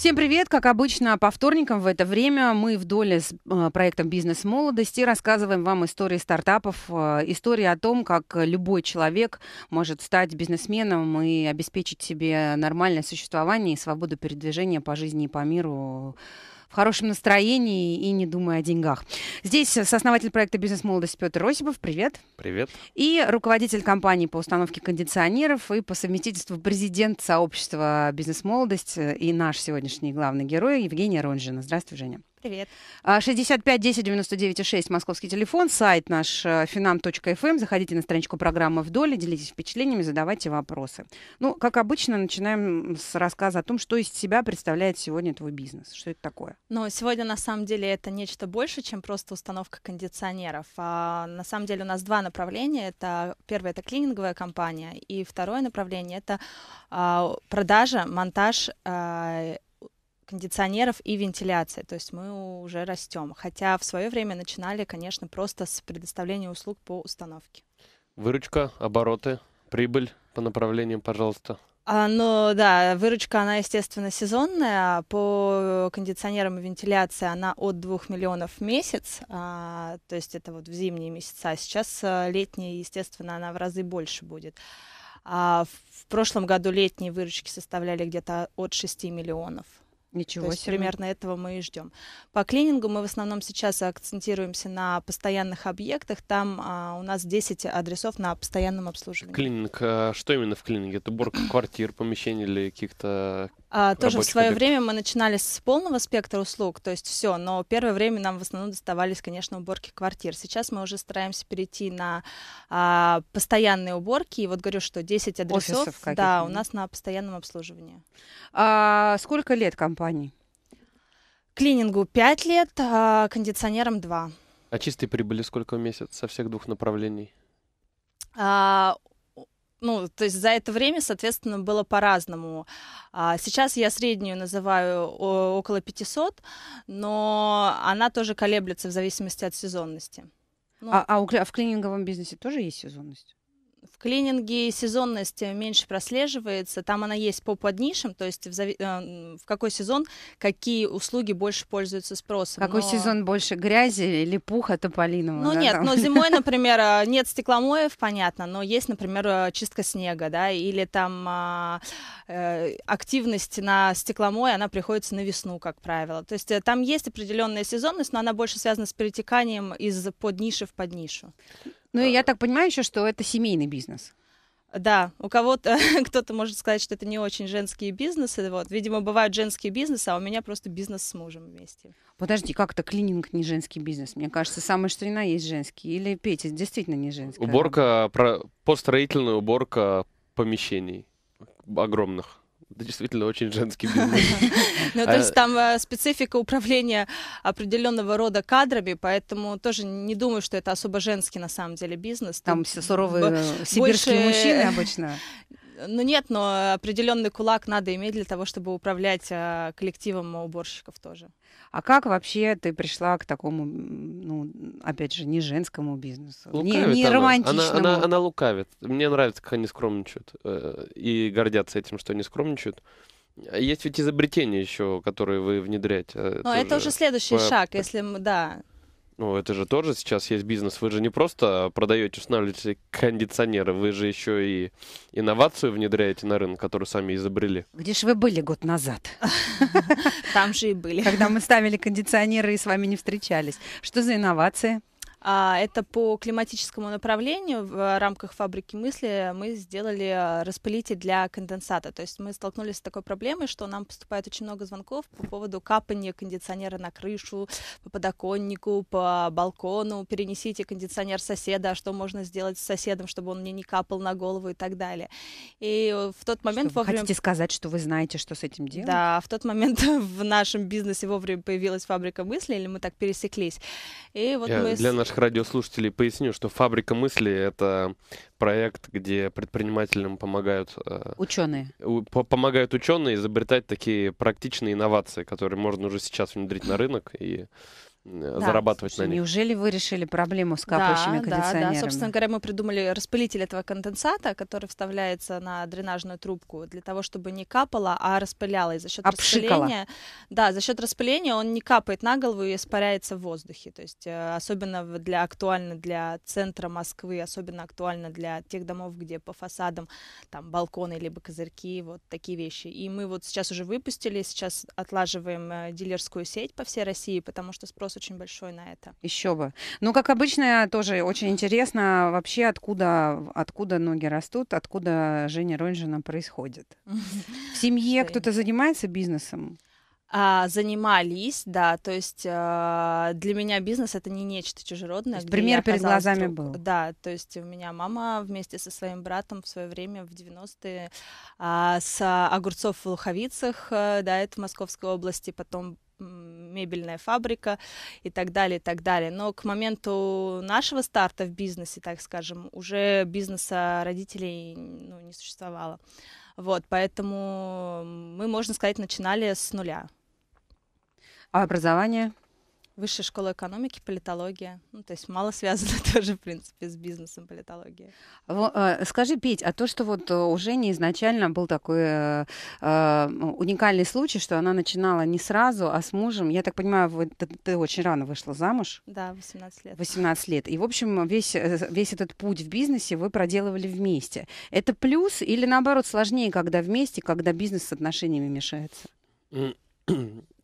Всем привет! Как обычно, по вторникам в это время мы в доле с э, проектом «Бизнес молодости» рассказываем вам истории стартапов, э, истории о том, как любой человек может стать бизнесменом и обеспечить себе нормальное существование и свободу передвижения по жизни и по миру в хорошем настроении и не думая о деньгах. Здесь сооснователь проекта «Бизнес-молодость» Петр Осипов. Привет. Привет. И руководитель компании по установке кондиционеров и по совместительству президент сообщества «Бизнес-молодость» и наш сегодняшний главный герой Евгения Ронжина. Здравствуй, Женя. Привет. 65 10 99 6, московский телефон, сайт наш finam.fm. Э, эм. Заходите на страничку программы «Вдоль» делитесь впечатлениями, задавайте вопросы. Ну, как обычно, начинаем с рассказа о том, что из себя представляет сегодня твой бизнес. Что это такое? Ну, сегодня, на самом деле, это нечто больше, чем просто установка кондиционеров. А, на самом деле у нас два направления. Это, первое — это клининговая компания, и второе направление — это а, продажа, монтаж а, кондиционеров и вентиляции. То есть мы уже растем. Хотя в свое время начинали, конечно, просто с предоставления услуг по установке. Выручка, обороты, прибыль по направлениям, пожалуйста. А, ну да, выручка, она, естественно, сезонная. По кондиционерам и вентиляции она от 2 миллионов в месяц. А, то есть это вот в зимние месяца. А сейчас э, летние, естественно, она в разы больше будет. А в прошлом году летние выручки составляли где-то от 6 миллионов. Ничего себе. примерно этого мы и ждем. По клинингу мы в основном сейчас акцентируемся на постоянных объектах. Там а, у нас 10 адресов на постоянном обслуживании. Клининг. А что именно в клининге? Это уборка квартир, помещений или каких-то а, тоже в свое время мы начинали с полного спектра услуг, то есть все, но первое время нам в основном доставались, конечно, уборки квартир. Сейчас мы уже стараемся перейти на а, постоянные уборки, и вот говорю, что 10 адресов, да, у нас на постоянном обслуживании. А, сколько лет компании? Клинингу 5 лет, а кондиционерам 2. А чистой прибыли сколько в месяц со всех двух направлений? А, ну, то есть за это время, соответственно, было по-разному. А, сейчас я среднюю называю около 500, но она тоже колеблется в зависимости от сезонности. Ну, а, а, а в клининговом бизнесе тоже есть сезонность? в клининге сезонность меньше прослеживается, там она есть по поднишам, то есть в, зави... Э, в какой сезон какие услуги больше пользуются спросом. Какой но... сезон больше грязи или пуха тополиного? Ну да, нет, там? но зимой, например, э, нет стекломоев, понятно, но есть, например, э, чистка снега, да, или там а, активность на стекломое, она приходится на весну, как правило. То есть там есть определенная сезонность, но она больше связана с перетеканием из под ниши в под нишу. Ну и э, я так понимаю еще, что это семейный бизнес. Да, у кого-то кто-то может сказать, что это не очень женские бизнесы. Вот, видимо, бывают женские бизнесы, а у меня просто бизнес с мужем вместе. Подожди, как то клининг не женский бизнес? Мне кажется, самое что ни на есть женский. Или Петя действительно не женский. Уборка, про, построительная уборка помещений огромных. Это действительно очень женский бизнес. Ну, то а, есть там э, специфика управления определенного рода кадрами, поэтому тоже не думаю, что это особо женский на самом деле бизнес. Там все суровые э, сибирские мужчины обычно. Ну нет, но определенный кулак надо иметь для того, чтобы управлять э, коллективом уборщиков тоже. А как вообще ты пришла к такому, ну, опять же, не женскому бизнесу, лукавит не, не она. романтичному? Она, она, она лукавит. Мне нравится, как они скромничают э, и гордятся этим, что они скромничают. Есть ведь изобретения еще, которые вы внедряете. Э, но это, это уже следующий по... шаг, если мы, да. Ну, это же тоже сейчас есть бизнес. Вы же не просто продаете, устанавливаете кондиционеры, вы же еще и инновацию внедряете на рынок, которую сами изобрели. Где же вы были год назад? Там же и были. Когда мы ставили кондиционеры и с вами не встречались. Что за инновации? А, это по климатическому направлению в рамках фабрики мысли мы сделали а, распылитель для конденсата. То есть мы столкнулись с такой проблемой, что нам поступает очень много звонков по поводу капания кондиционера на крышу, по подоконнику, по балкону, перенесите кондиционер соседа, а что можно сделать с соседом, чтобы он мне не капал на голову и так далее. И в тот момент... Что вы вовремя... Хотите сказать, что вы знаете, что с этим делать? Да, в тот момент в нашем бизнесе вовремя появилась фабрика мысли, или мы так пересеклись. И вот Я мы... Для наших наших радиослушателей поясню, что «Фабрика мысли» — это проект, где предпринимателям помогают... Э, ученые. Помогают ученые изобретать такие практичные инновации, которые можно уже сейчас внедрить на рынок и Э, да. зарабатывать на них. Неужели вы решили проблему с капающими да, кондиционерами? Да, да. Собственно говоря, мы придумали распылитель этого конденсата, который вставляется на дренажную трубку для того, чтобы не капало, а распыляло. И за счет Обшикала. А распыления, да, за счет распыления он не капает на голову и испаряется в воздухе. То есть э, особенно для актуально для центра Москвы, особенно актуально для тех домов, где по фасадам там балконы либо козырьки, вот такие вещи. И мы вот сейчас уже выпустили, сейчас отлаживаем э, дилерскую сеть по всей России, потому что спрос спрос очень большой на это. Еще бы. Ну, как обычно, тоже очень интересно вообще, откуда, откуда ноги растут, откуда Женя Ронжина происходит. В семье кто-то занимается бизнесом? А, занимались, да, то есть а, для меня бизнес это не нечто чужеродное. есть пример перед глазами вдруг, был. Да, то есть у меня мама вместе со своим братом в свое время в 90-е а, с огурцов в Луховицах, э, да, это в Московской области, потом мебельная фабрика и так далее, и так далее. Но к моменту нашего старта в бизнесе, так скажем, уже бизнеса родителей ну, не существовало. Вот, поэтому мы, можно сказать, начинали с нуля. А образование? Высшая школа экономики, политология. Ну, то есть мало связано тоже, в принципе, с бизнесом политология. Э, скажи, Петь, а то, что вот э, у Жени изначально был такой э, э ну, уникальный случай, что она начинала не сразу, а с мужем. Я так понимаю, вы, ты, ты очень рано вышла замуж. Да, 18 лет. 18 лет. И, в общем, весь, весь этот путь в бизнесе вы проделывали вместе. Это плюс или, наоборот, сложнее, когда вместе, когда бизнес с отношениями мешается?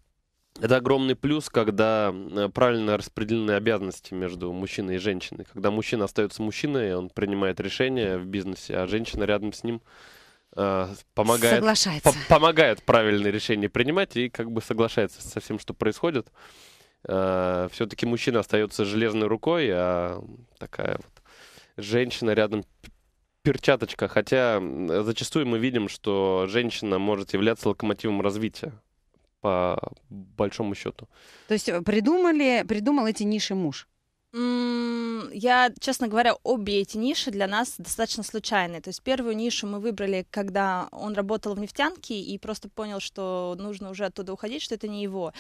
Это огромный плюс, когда э, правильно распределены обязанности между мужчиной и женщиной. Когда мужчина остается мужчиной, он принимает решения в бизнесе, а женщина рядом с ним э, помогает, соглашается. По помогает правильные решения принимать и как бы соглашается со всем, что происходит. Э, Все-таки мужчина остается железной рукой, а такая вот женщина рядом перчаточка. Хотя зачастую мы видим, что женщина может являться локомотивом развития по большому счету. То есть э, придумали, придумал эти ниши муж? Я, честно говоря, обе эти ниши для нас достаточно случайные. То есть первую нишу мы выбрали, когда он работал в нефтянке и просто понял, что нужно уже оттуда уходить, что это не его.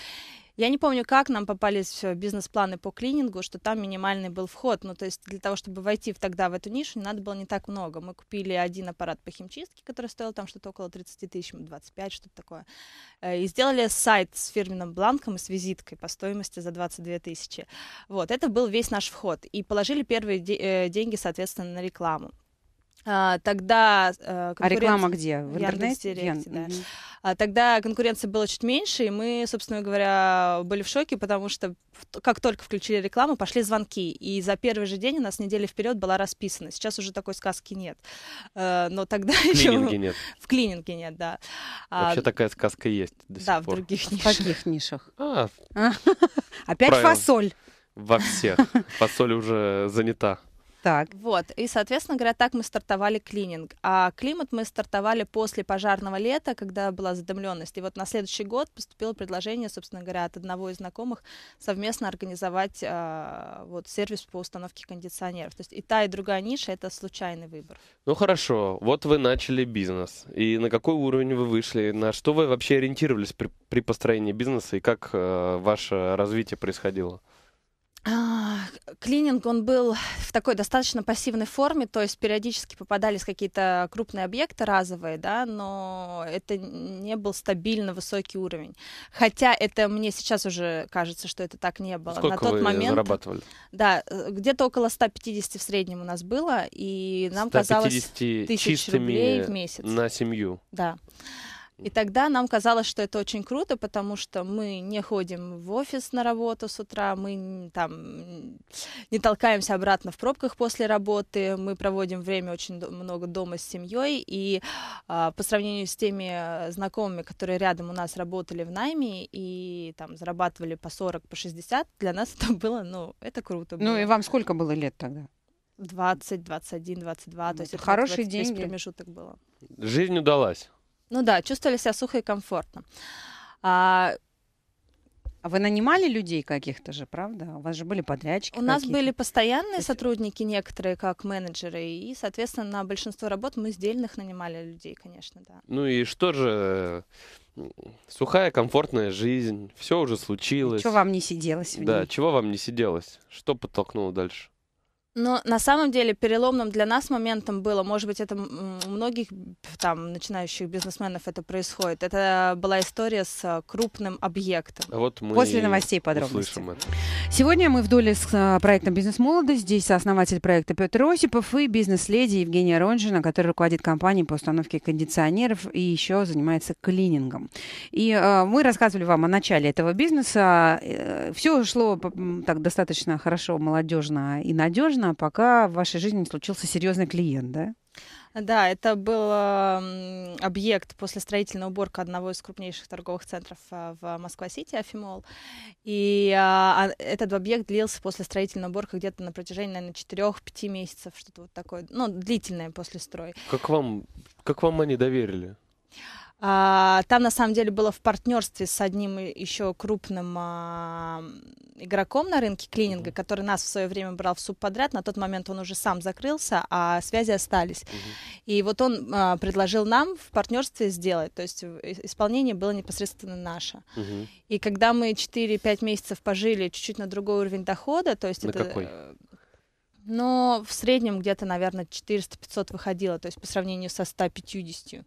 Я не помню, как нам попались э, бизнес-планы по клинингу, что там минимальный был вход. Ну, то есть для того, чтобы войти в тогда в эту нишу, надо было не так много. Мы купили один аппарат по химчистке, который стоил там что-то около 30 тысяч, 25, что-то такое. Э, и сделали сайт с фирменным бланком и с визиткой по стоимости за 22 тысячи. Вот, это был весь наш вход. И положили первые э, деньги, соответственно, на рекламу. А, тогда конкуренция... А реклама где? В интернете? Яндекс.Директе, да. Угу. А тогда конкуренция была чуть меньше, и мы, собственно говоря, были в шоке, потому что как только включили рекламу, пошли звонки. И за первый же день у нас неделя вперед была расписана. Сейчас уже такой сказки нет. Э, но тогда в еще... Клининге нет. В клининге нет, да. А Вообще а... такая сказка есть до сих Да, пор. в других нишах. В каких нишах? А, Опять правило. фасоль. Во всех. Фасоль уже занята. Так. Вот, и, соответственно говоря, так мы стартовали клининг. А климат мы стартовали после пожарного лета, когда была задымленность. И вот на следующий год поступило предложение, собственно говоря, от одного из знакомых совместно организовать э, вот сервис по установке кондиционеров. То есть и та, и другая ниша — это случайный выбор. Ну хорошо, вот вы начали бизнес. И на какой уровень вы вышли? На что вы вообще ориентировались при, при построении бизнеса? И как э, ваше развитие происходило? А, клининг, он был в такой достаточно пассивной форме, то есть периодически попадались какие-то крупные объекты разовые, да, но это не был стабильно высокий уровень. Хотя это мне сейчас уже кажется, что это так не было. Сколько На тот вы момент зарабатывали? Да, э, где-то около 150 в среднем у нас было, и нам казалось тысяч чистыми рублей в месяц. На семью. Да. И тогда нам казалось, что это очень круто, потому что мы не ходим в офис на работу с утра, мы там не толкаемся обратно в пробках после работы, мы проводим время очень много дома с семьей, и а, по сравнению с теми э, знакомыми, которые рядом у нас работали в найме и там зарабатывали по 40, по 60, для нас это было, ну, это круто. Было. Ну и вам сколько было лет тогда? 20, 21, 22, ну, то есть хороший деньги. промежуток было. Жизнь удалась. Ну да, чувствовали себя сухо и комфортно. А, а вы нанимали людей каких-то же, правда? У вас же были подрядчики. У нас были постоянные есть... сотрудники, некоторые как менеджеры, и, соответственно, на большинство работ мы сдельных нанимали людей, конечно, да. Ну и что же, э, сухая, комфортная жизнь, все уже случилось. Чего вам не сиделось? В ней? Да, чего вам не сиделось? Что подтолкнуло дальше? Но на самом деле переломным для нас моментом было, может быть, это у многих там начинающих бизнесменов это происходит. Это была история с а, крупным объектом. А вот мы После новостей подробности. Сегодня мы в доле с а, проектом «Бизнес молодость». Здесь основатель проекта Петр Осипов и бизнес-леди Евгения Ронжина, которая руководит компанией по установке кондиционеров и еще занимается клинингом. И э, мы рассказывали вам о начале этого бизнеса. Э, Все шло так достаточно хорошо, молодежно и надежно телефона, пока в вашей жизни не случился серьезный клиент, да? Да, это был объект после строительной уборки одного из крупнейших торговых центров а, в Москва-Сити, Афимол. И а, а, этот объект длился после строительной уборки где-то на протяжении, наверное, 4 пяти месяцев, что-то вот такое, ну, длительное после строй. Как вам, как вам они доверили? А, там на самом деле было в партнерстве с одним еще крупным а, игроком на рынке клининга, mm-hmm. который нас в свое время брал в суп подряд. На тот момент он уже сам закрылся, а связи остались. Mm-hmm. И вот он а, предложил нам в партнерстве сделать. То есть э, исполнение было непосредственно наше. Mm-hmm. И когда мы 4-5 месяцев пожили чуть-чуть на другой уровень дохода, то есть на это... Какой? Э, но в среднем где-то, наверное, 400-500 выходило, то есть по сравнению со 150.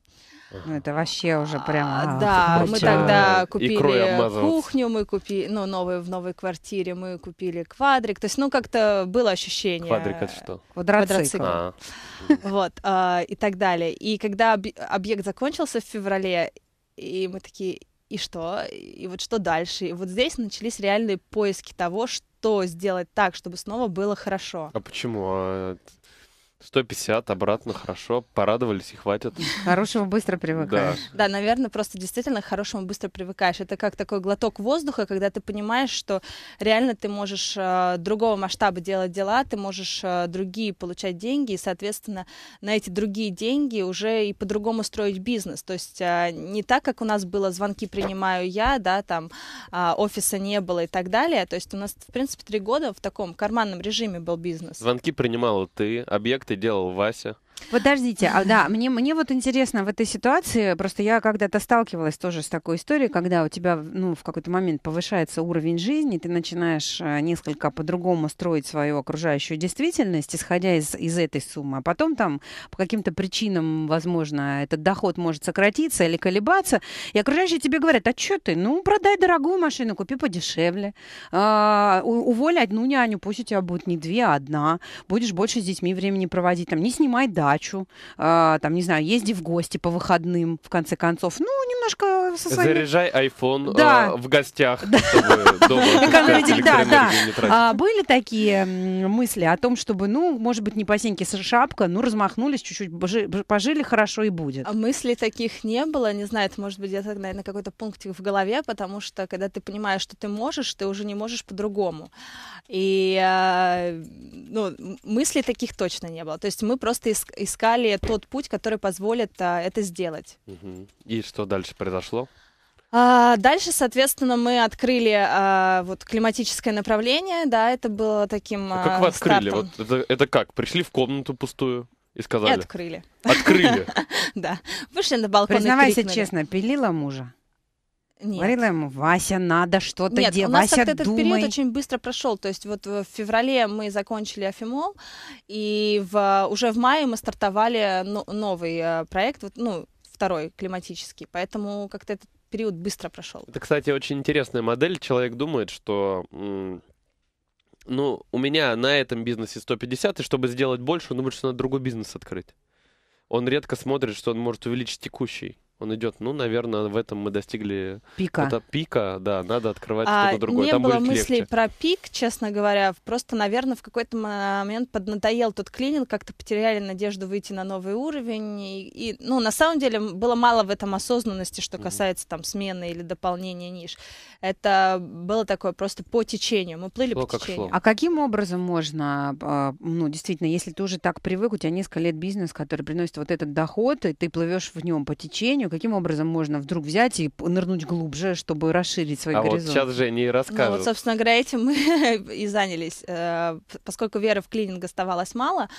Ну, это вообще уже прямо... А, а да, мы тогда купили кухню, мы купили, ну, новые, в новой квартире мы купили квадрик. То есть, ну, как-то было ощущение... Квадрик это что? Квадроцикл. Квадроцикл. А. Вот, а, и так далее. И когда объект закончился в феврале, и мы такие, и что? И вот что дальше? И вот здесь начались реальные поиски того, что сделать так, чтобы снова было хорошо. А почему? А 150 обратно, хорошо, порадовались и хватит. хорошему быстро привыкаешь. Да. да, наверное, просто действительно к хорошему быстро привыкаешь. Это как такой глоток воздуха, когда ты понимаешь, что реально ты можешь э, другого масштаба делать дела, ты можешь э, другие получать деньги, и, соответственно, на эти другие деньги уже и по-другому строить бизнес. То есть э, не так, как у нас было звонки принимаю я, да, там э, офиса не было и так далее. То есть у нас, в принципе, три года в таком карманном режиме был бизнес. Звонки принимала ты, объект ты делал, Вася? Подождите, а да, мне, мне вот интересно в этой ситуации, просто я когда-то сталкивалась тоже с такой историей, когда у тебя ну, в какой-то момент повышается уровень жизни, ты начинаешь а, несколько по-другому строить свою окружающую действительность, исходя из, из этой суммы, а потом там по каким-то причинам, возможно, этот доход может сократиться или колебаться, и окружающие тебе говорят, а что ты, ну, продай дорогую машину, купи подешевле, а, уволь одну няню, пусть у тебя будет не две, а одна, будешь больше с детьми времени проводить, там, не снимай да дачу, э, а, там, не знаю, езди в гости по выходным, в конце концов. Ну, немножко со своими... Заряжай iPhone а, да. э, в гостях, да. чтобы Экономить, да, да. А, были такие мысли о том, чтобы, ну, может быть, не по сеньке шапка, ну, размахнулись чуть-чуть, пожили хорошо и будет. А мыслей таких не было, не знаю, это, может быть, где-то, наверное, какой-то пунктик в голове, потому что, когда ты понимаешь, что ты можешь, ты уже не можешь по-другому. И, э, ну, мыслей таких точно не было. То есть мы просто иск искали тот путь, который позволит а, это сделать. И что дальше произошло? А, дальше, соответственно, мы открыли а, вот климатическое направление, да, это было таким. А, а как вы открыли? Вот это, это как? Пришли в комнату пустую? И сказали. И открыли. Открыли. Да. Вышли на балкон. Признавайся честно, пилила мужа. Нет. Говорила ему, Вася, надо что-то делать. Нет, где? у нас Вася, этот думай. период очень быстро прошел. То есть вот в феврале мы закончили Афимол, и в, уже в мае мы стартовали новый э, проект, вот, ну, второй климатический. Поэтому как-то этот период быстро прошел. Это, кстати, очень интересная модель. Человек думает, что ну, у меня на этом бизнесе 150, и чтобы сделать больше, он думает, что надо другой бизнес открыть. Он редко смотрит, что он может увеличить текущий он идет, ну, наверное, в этом мы достигли пика. Это пика, да, надо открывать а, что-то другое. Не Там было мыслей легче. про пик, честно говоря. Просто, наверное, в какой-то момент поднадоел тот клининг, как-то потеряли надежду выйти на новый уровень. И, и, ну, на самом деле было мало в этом осознанности, что касается там смены или дополнения ниш. Это было такое просто по течению. Мы плыли шло по течению. Шло. А каким образом можно, а, ну, действительно, если ты уже так привык, у тебя несколько лет бизнес, который приносит вот этот доход, и ты плывешь в нем по течению, понимаю, каким образом можно вдруг взять и нырнуть глубже, чтобы расширить свой а горизонт. Вот сейчас Женя и расскажет. Ну, вот, собственно говоря, этим мы и занялись. Э, поскольку веры в клининг оставалось мало,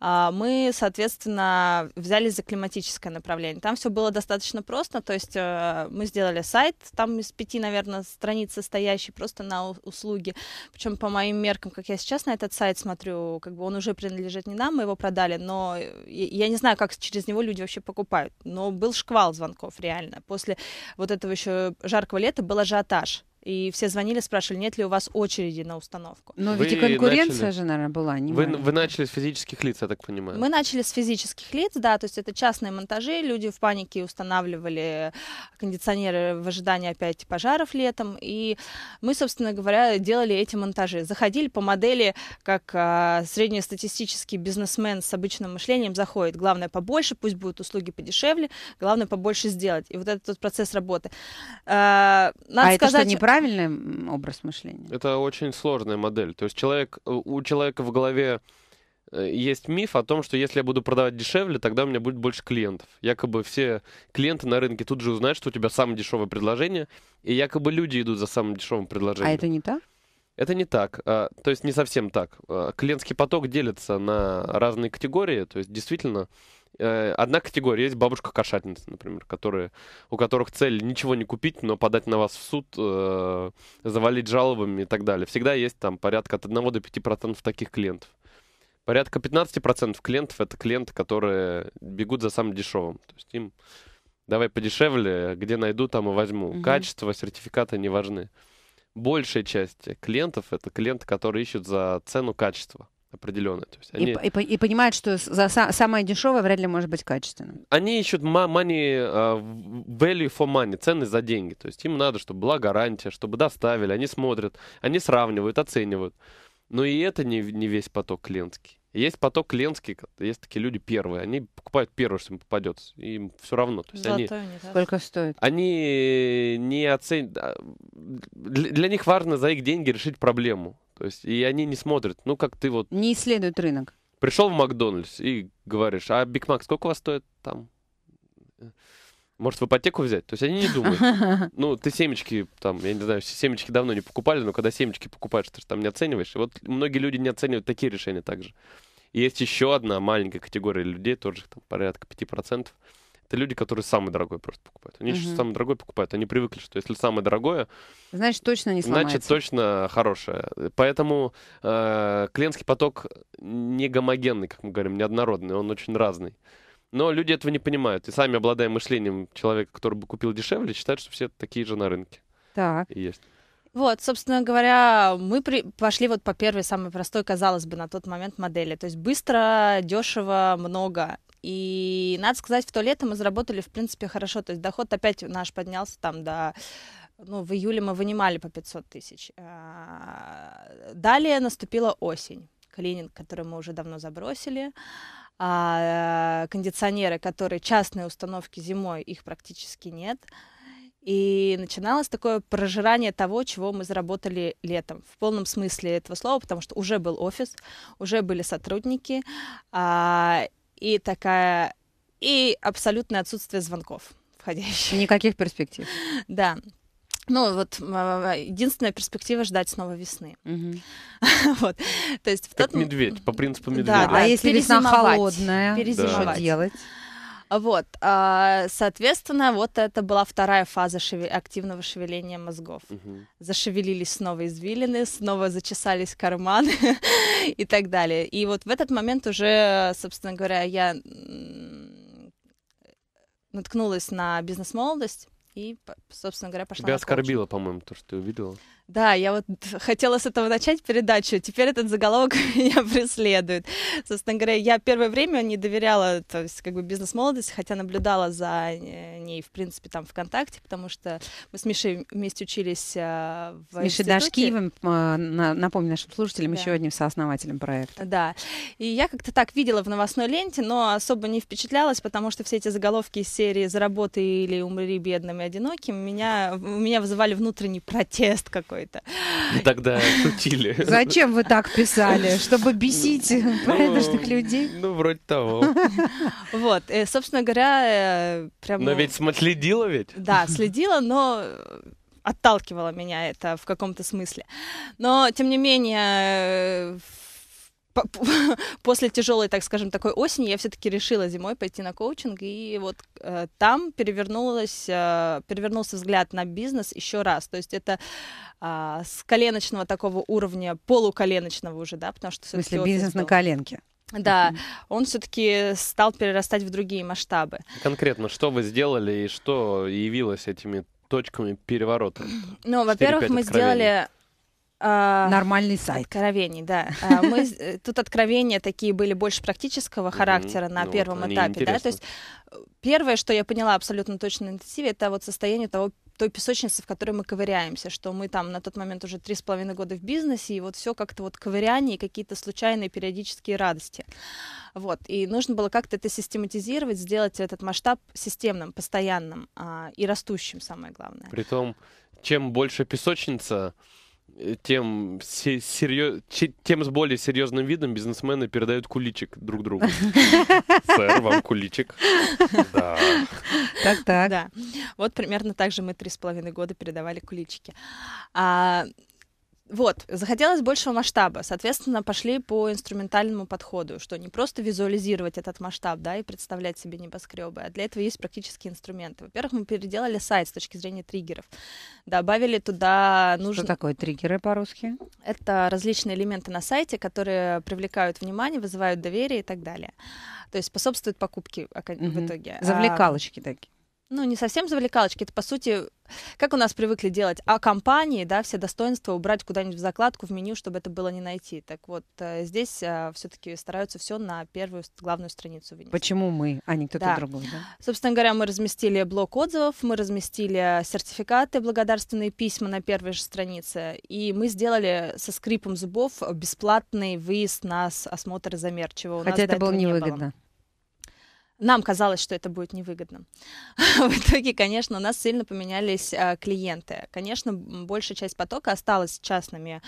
а, мы, соответственно, взялись за климатическое направление. Там все было достаточно просто, то есть э, мы сделали сайт, там из пяти, наверное, страниц состоящий просто на услуги. Причем по моим меркам, как я сейчас на этот сайт смотрю, как бы он уже принадлежит не нам, мы его продали, но э, я не знаю, как через него люди вообще покупают. Но был шквал звонков, реально. После вот этого еще жаркого лета был ажиотаж и все звонили, спрашивали, нет ли у вас очереди на установку. Но ну, вы ведь и конкуренция начали... же, наверное, была. Не вы, вы начали с физических лиц, я так понимаю. Мы начали с физических лиц, да, то есть это частные монтажи, люди в панике устанавливали кондиционеры в ожидании опять пожаров летом, и мы, собственно говоря, делали эти монтажи. Заходили по модели, как а, среднестатистический бизнесмен с обычным мышлением заходит. Главное побольше, пусть будут услуги подешевле, главное побольше сделать. И вот этот вот процесс работы. А, надо а сказать, это что, неправильно? правильный образ мышления? Это очень сложная модель. То есть человек, э, у человека в голове э, есть миф о том, что если я буду продавать дешевле, тогда у меня будет больше клиентов. Якобы все клиенты на рынке тут же узнают, что у тебя самое дешевое предложение, и якобы люди идут за самым дешевым а предложением. А это не так? Это не так, а, то есть не совсем так. А, клиентский поток делится на разные категории, то есть действительно Э, одна категория. Есть бабушка-кошатница, например, которые, у которых цель ничего не купить, но подать на вас в суд, э, завалить жалобами и так далее. Всегда есть там порядка от 1 до 5% таких клиентов. Порядка 15% клиентов это клиенты, которые бегут за самым дешевым. То есть им давай подешевле, где найду, там и возьму. Угу. Качество, сертификаты не важны. Большая часть клиентов это клиенты, которые ищут за цену качество определенное. То есть они... и, и, и понимают, что за са- самое дешевое вряд ли может быть качественным. Они ищут money, а, value for money, цены за деньги. То есть им надо, чтобы была гарантия, чтобы доставили. Они смотрят, они сравнивают, оценивают. Но и это не, не весь поток клиентский. Есть поток клиентский, есть такие люди первые, они покупают первое, что им попадется, им все равно. То есть Золотой они, Сколько стоит? Они не оценят... Для них важно за их деньги решить проблему. То есть, и они не смотрят, ну, как ты вот... Не исследуют рынок. Пришел в Макдональдс и говоришь, а Биг Мак сколько у вас стоит там? Может, в ипотеку взять? То есть они не думают. Ну, ты семечки, там, я не знаю, семечки давно не покупали, но когда семечки покупаешь, ты же там не оцениваешь. вот многие люди не оценивают такие решения также. И есть еще одна маленькая категория людей, тоже там порядка 5%. Это люди, которые самый дорогой просто покупают. Они угу. еще самое дорогое покупают. Они привыкли, что если самое дорогое, значит точно не сломается. Значит точно хорошее. Поэтому э, клиентский поток не гомогенный, как мы говорим, неоднородный. Он очень разный. Но люди этого не понимают. И сами, обладая мышлением человека, который бы купил дешевле, считают, что все такие же на рынке. Так. есть. Вот, собственно говоря, мы при... пошли вот по первой, самой простой, казалось бы, на тот момент модели. То есть быстро, дешево, много. И надо сказать, в то лето мы заработали, в принципе, хорошо. То есть доход опять наш поднялся там до ну, в июле мы вынимали по 500 тысяч. А, далее наступила осень. Клининг, который мы уже давно забросили а, э, кондиционеры, которые частные установки зимой, их практически нет. И начиналось такое прожирание того, чего мы заработали летом, в полном смысле этого слова, потому что уже был офис, уже были сотрудники, а, и такая и абсолютное отсутствие звонков входящих. Никаких перспектив. Да ну, вот а, а, единственная перспектива ждать снова весны. вот. То есть в тот... Как медведь, по принципу медведя. Да, а если весна холодная, перезимовать. что делать? Вот, а, соответственно, вот это была вторая фаза активного шевеления мозгов. Угу. Зашевелились снова извилины, снова зачесались карманы и так далее. И вот в этот момент уже, собственно говоря, я наткнулась на бизнес-молодость и, собственно говоря, пошла Тебя оскорбило, по-моему, то, что ты увидела. Да, я вот хотела с этого начать передачу, теперь этот заголовок меня преследует. Собственно говоря, я первое время не доверяла, то есть как бы бизнес-молодости, хотя наблюдала за э, ней, в принципе, там ВКонтакте, потому что мы с Мишей вместе учились э, в С Дашкиевым, а, напомню нашим слушателям, да. еще одним сооснователем проекта. Да, и я как-то так видела в новостной ленте, но особо не впечатлялась, потому что все эти заголовки из серии «Заработай или умри бедным и одиноким» меня, у меня вызывали внутренний протест какой какой-то. Ну, тогда шутили. Зачем вы так писали? Чтобы бесить ну, порядочных людей? Ну, вроде того. Вот, э, собственно говоря, э, прям... Но ведь следила ведь? Да, следила, но отталкивала меня это в каком-то смысле. Но, тем не менее, в э, после тяжелой, так скажем, такой осени я все-таки решила зимой пойти на коучинг, и вот э, там перевернулась, э, перевернулся взгляд на бизнес еще раз. То есть это э, с коленочного такого уровня, полуколеночного уже, да, потому что... В смысле бизнес был. на коленке? Да, он все-таки стал перерастать в другие масштабы. Конкретно, что вы сделали и что явилось этими точками переворота? Ну, во-первых, мы сделали а, Нормальный сайт. Откровений, да. А, мы, э, тут откровения такие были больше практического характера на ну первом этапе. Да? То есть первое, что я поняла абсолютно точно на интенсиве, это вот состояние того той песочницы, в которой мы ковыряемся, что мы там на тот момент уже три с половиной года в бизнесе, и вот все как-то вот ковыряние и какие-то случайные периодические радости. Вот, и нужно было как-то это систематизировать, сделать этот масштаб системным, постоянным а, и растущим, самое главное. Притом, чем больше песочница, Э, тем, серьё тем с более серьезным видом бизнесмены передают куличик друг другу. Сэр, вам куличик. Да. Так, так. Да. Вот примерно так же мы три с половиной года передавали куличики. А, вот, захотелось большего масштаба, соответственно, пошли по инструментальному подходу, что не просто визуализировать этот масштаб, да, и представлять себе небоскребы, а для этого есть практические инструменты. Во-первых, мы переделали сайт с точки зрения триггеров, добавили туда нужно. Что такое триггеры по-русски? Это различные элементы на сайте, которые привлекают внимание, вызывают доверие и так далее. То есть способствуют покупке в итоге. А, Завлекалочки такие ну, не совсем завлекалочки, это, по сути, как у нас привыкли делать, а компании, да, все достоинства убрать куда-нибудь в закладку, в меню, чтобы это было не найти. Так вот, э, здесь э, все-таки стараются все на первую главную страницу вынести. Почему мы, а не кто-то да. другой, да? Собственно говоря, мы разместили блок отзывов, мы разместили сертификаты, благодарственные письма на первой же странице, и мы сделали со скрипом зубов бесплатный выезд на осмотр и замер, чего у Хотя нас это было невыгодно. Не было нам казалось, что это будет невыгодно. В итоге, конечно, у нас сильно поменялись а, клиенты. Конечно, большая часть потока осталась частными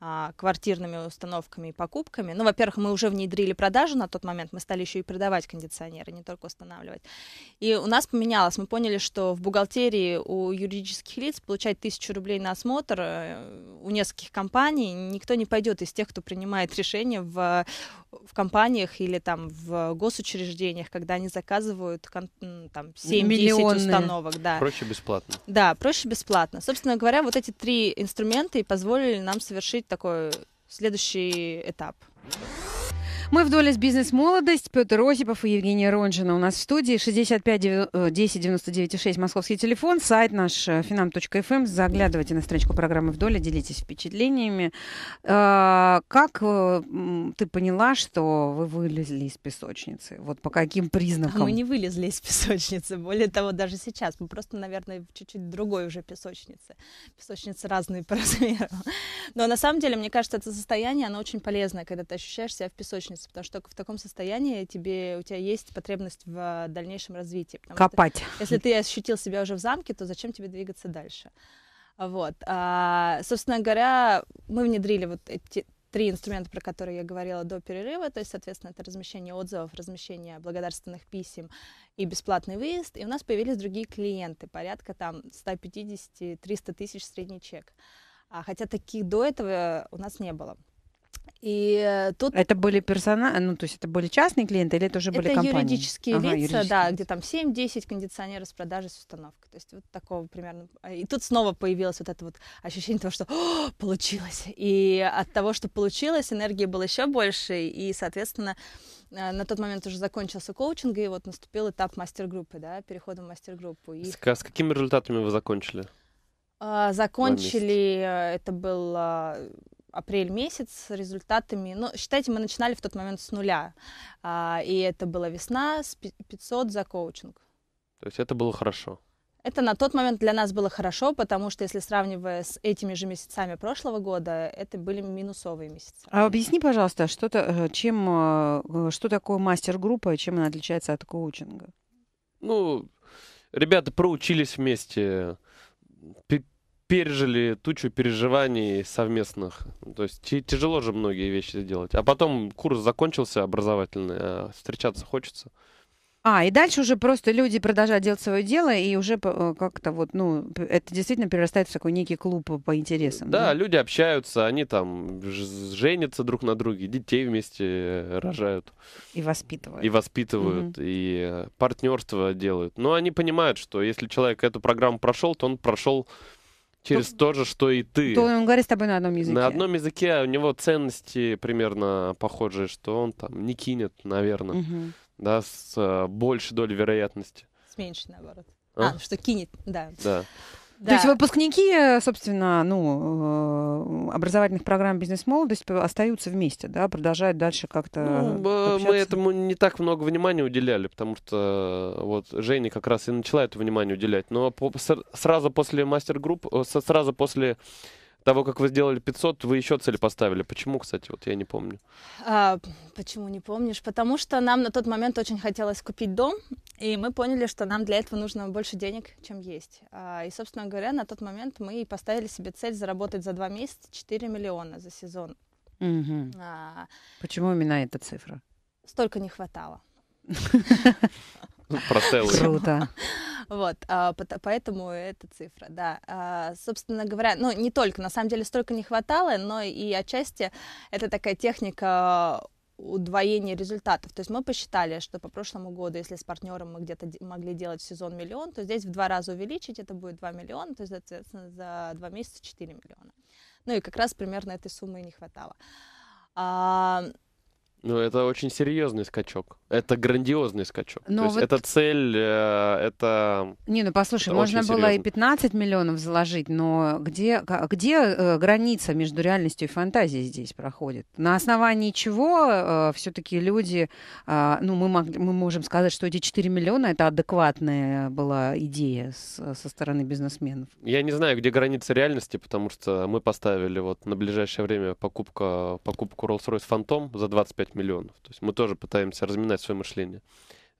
а, квартирными установками и покупками. Ну, во-первых, мы уже внедрили продажу на тот момент, мы стали еще и продавать кондиционеры, не только устанавливать. И у нас поменялось, мы поняли, что в бухгалтерии у юридических лиц получать тысячу рублей на осмотр э, у нескольких компаний никто не пойдет из тех, кто принимает решения в, в компаниях или там в госучреждениях, когда когда они заказывают там 7-10 установок. Да. Проще бесплатно. Да, проще бесплатно. Собственно говоря, вот эти три инструмента и позволили нам совершить такой следующий этап. Мы в «Доля с бизнес молодость». Петр Осипов и Евгения Ронжина у нас в студии. 65 10 99 московский телефон, сайт наш finam.fm. Э, эм. Заглядывайте на страничку программы в «Доля», делитесь впечатлениями. Э, как э, ты поняла, что вы вылезли из песочницы? Вот по каким признакам? А мы не вылезли из песочницы. Более того, даже сейчас. Мы просто, наверное, в чуть-чуть другой уже песочнице. Песочницы разные по размеру. Но на самом деле, мне кажется, это состояние, оно очень полезное, когда ты ощущаешь себя в песочнице заниматься, потому что в таком состоянии тебе, у тебя есть потребность в э, дальнейшем развитии. Копать. Что, если ты ощутил себя уже в замке, то зачем тебе двигаться дальше? Вот. А, собственно говоря, мы внедрили вот эти три инструмента, про которые я говорила до перерыва, то есть, соответственно, это размещение отзывов, размещение благодарственных писем и бесплатный выезд, и у нас появились другие клиенты, порядка там 150-300 тысяч средний чек. А, хотя таких до этого у нас не было. И э, тут... Это были персонажи, ну, то есть это были частные клиенты или это уже это были компании? Это юридические ага, лица, юридические. да, где там 7-10 кондиционеров с продажей с установкой. То есть вот такого примерно. Э, и тут снова появилось вот это вот ощущение того, что получилось. И от того, что получилось, энергии было еще больше, и, соответственно, э, на тот момент уже закончился коучинг, и вот наступил этап мастер-группы, да, перехода в мастер-группу. И... С, с какими результатами вы закончили? А, закончили, это было а, апрель месяц с результатами. Ну, считайте, мы начинали в тот момент с нуля. А, и это была весна с 500 за коучинг. То есть это было хорошо? Это на тот момент для нас было хорошо, потому что если сравнивая с этими же месяцами прошлого года, это были минусовые месяцы. А объясни, пожалуйста, что, -то, э, чем, э, э, что такое мастер-группа и чем она отличается от коучинга? Ну, ребята проучились вместе, пережили тучу переживаний совместных. То есть тяжело же многие вещи сделать. А потом курс закончился образовательный, а встречаться хочется. А, и дальше уже просто люди продолжают делать свое дело, и уже э, как-то вот, ну, это действительно перерастает в такой некий клуб по интересам. Да, да? люди общаются, они там женятся друг на друге, детей вместе э, рожают. И воспитывают. И воспитывают, угу. и э, партнерство делают. Но они понимают, что если человек эту программу прошел, то он прошел через то, ну, то же, что и ты. То он говорит с тобой на одном языке. На одном языке а у него ценности примерно похожие, что он там не кинет, наверное, угу. да, с э, большей долей вероятности. С меньшей, наоборот. А, а что кинет, да. Да. Да. То есть выпускники, э, собственно, ну, э, образовательных программ бизнес-молодость остаются вместе, да, продолжают дальше как-то. Ну, общаться? мы этому не так много внимания уделяли, потому что э, вот Женя как раз и начала это внимание уделять. Но сразу после мастер-групп, сразу после того, как вы сделали 500, вы еще цель поставили. Почему, кстати, вот я не помню? А, почему не помнишь? Потому что нам на тот момент очень хотелось купить дом, и мы поняли, что нам для этого нужно больше денег, чем есть. А, и, собственно говоря, на тот момент мы и поставили себе цель заработать за два месяца 4 миллиона за сезон. Угу. А, почему именно эта цифра? Столько не хватало. Ну, про целые. Круто. Вот, а, поэтому эта цифра, да. А, собственно говоря, ну, не только, на самом деле, столько не хватало, но и отчасти это такая техника удвоение результатов. То есть мы посчитали, что по прошлому году, если с партнером мы где-то могли делать в сезон миллион, то здесь в два раза увеличить, это будет 2 миллиона, то есть, соответственно, за два месяца 4 миллиона. Ну и как раз примерно этой суммы и не хватало. А... Ну, это очень серьезный скачок это грандиозный скачок. Но ну, То вот... есть это цель, э, это... Не, ну послушай, это можно было серьезно. и 15 миллионов заложить, но где, где э, граница между реальностью и фантазией здесь проходит? На основании чего э, все-таки люди... Ну, мы, мог, мы можем сказать, что эти 4 миллиона — это адекватная была идея с, со стороны бизнесменов. Я не знаю, где граница реальности, потому что мы поставили вот на ближайшее время покупка, покупку Rolls-Royce Phantom за 25 миллионов. То есть мы тоже пытаемся разминать свое мышление.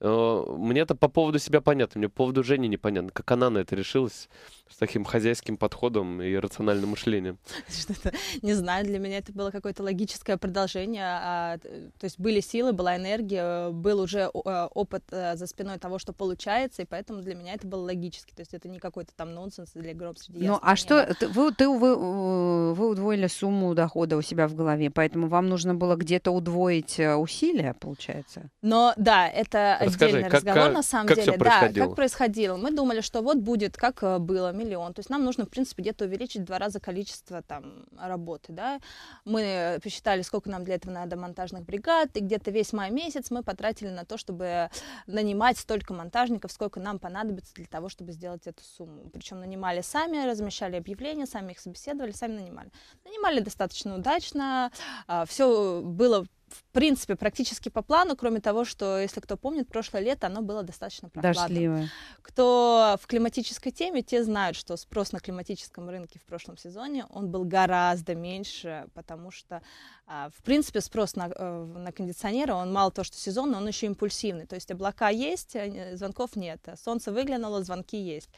Э, мне это по поводу себя понятно, мне по поводу Жени непонятно, как она на это решилась с таким хозяйским подходом и рациональным мышлением. Что-то, не знаю, для меня это было какое-то логическое продолжение. А, э, то есть были силы, была энергия, э, был уже э, опыт за спиной того, что получается, и поэтому для меня это было логически. То есть это не какой-то там нонсенс или гроб среди Ну, а что, вы, ты, вы, вы удвоили сумму дохода у себя в голове, поэтому вам нужно было где-то удвоить усилия, получается? Но да, это Расскажи, отдельный как, разговор как, на самом как деле. да, как происходило. Мы думали, что вот будет, как было миллион. То есть нам нужно, в принципе, где-то увеличить в два раза количество там работы, да. Мы посчитали, сколько нам для этого надо монтажных бригад, и где-то весь май месяц мы потратили на то, чтобы нанимать столько монтажников, сколько нам понадобится для того, чтобы сделать эту сумму. Причем нанимали сами, размещали объявления, сами их собеседовали, сами нанимали. Нанимали достаточно удачно, а, все было в принципе, практически по плану, кроме того, что, если кто помнит, прошлое лето оно было достаточно прохладным. Дождливое. Кто в климатической теме, те знают, что спрос на климатическом рынке в прошлом сезоне, он был гораздо меньше, потому что, а, в принципе, спрос на, э, на кондиционеры, он мало то, что сезонный, он еще импульсивный. То есть облака есть, звонков нет, а солнце выглянуло, звонки есть.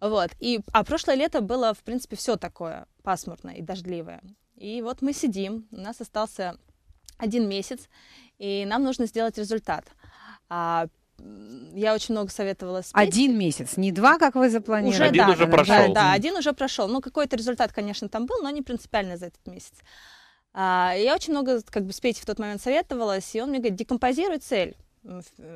Вот. И, а прошлое лето было, в принципе, все такое пасмурное и дождливое. И вот мы сидим, у нас остался один месяц, и нам нужно сделать результат. А, я очень много советовала спеть. Один месяц, не два, как вы запланировали. Уже, один да, уже прошел. Да, да, один уже прошел. Ну, какой-то результат, конечно, там был, но не принципиально за этот месяц. А, я очень много, как бы, спеть в тот момент советовалась, и он мне говорит, декомпозируй цель